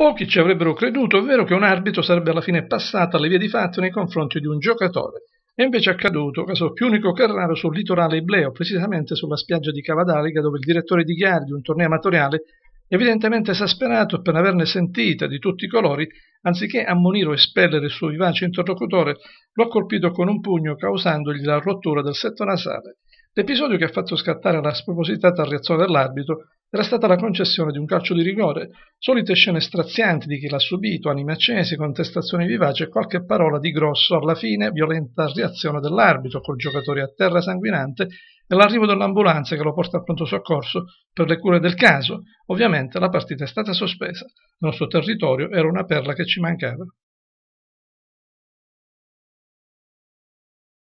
Pochi ci avrebbero creduto, ovvero che un arbitro sarebbe alla fine passato alle vie di fatto nei confronti di un giocatore. E invece è accaduto, caso più unico che raro, sul litorale ibleo, precisamente sulla spiaggia di Cavadaliga, dove il direttore di gare di un torneo amatoriale, evidentemente esasperato per averne sentita di tutti i colori, anziché ammonire o espellere il suo vivace interlocutore, lo ha colpito con un pugno causandogli la rottura del setto nasale. L'episodio che ha fatto scattare la spropositata reazione dell'arbitro era stata la concessione di un calcio di rigore, solite scene strazianti di chi l'ha subito, anime accese, contestazioni vivaci e qualche parola di grosso alla fine, violenta reazione dell'arbitro col giocatore a terra sanguinante e l'arrivo dell'ambulanza che lo porta a pronto soccorso per le cure del caso. Ovviamente la partita è stata sospesa. Il nostro territorio era una perla che ci mancava.